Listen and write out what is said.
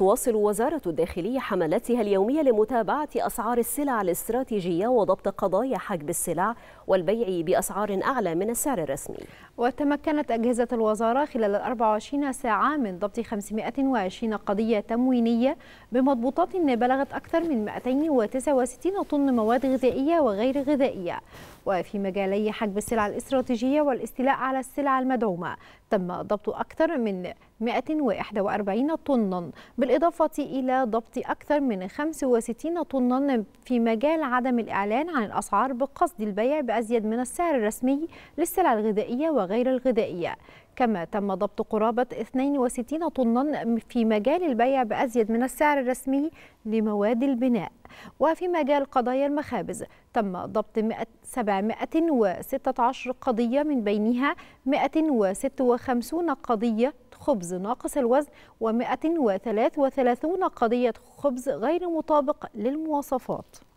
تواصل وزارة الداخلية حملاتها اليومية لمتابعة أسعار السلع الاستراتيجية وضبط قضايا حجب السلع والبيع بأسعار أعلى من السعر الرسمي وتمكنت أجهزة الوزارة خلال 24 ساعة من ضبط 520 قضية تموينية بمضبوطات بلغت أكثر من 269 طن مواد غذائية وغير غذائية وفي مجالي حجب السلع الاستراتيجية والاستيلاء على السلع المدعومة تم ضبط أكثر من 141 طنا بالإضافة إلى ضبط أكثر من 65 طنا في مجال عدم الإعلان عن الأسعار بقصد البيع بأزيد من السعر الرسمي للسلع الغذائية وغير الغذائية كما تم ضبط قرابة 62 طنا في مجال البيع بأزيد من السعر الرسمي لمواد البناء وفي مجال قضايا المخابز تم ضبط 716 قضية من بينها 156 قضية خبز ناقص الوزن و133 قضية خبز غير مطابق للمواصفات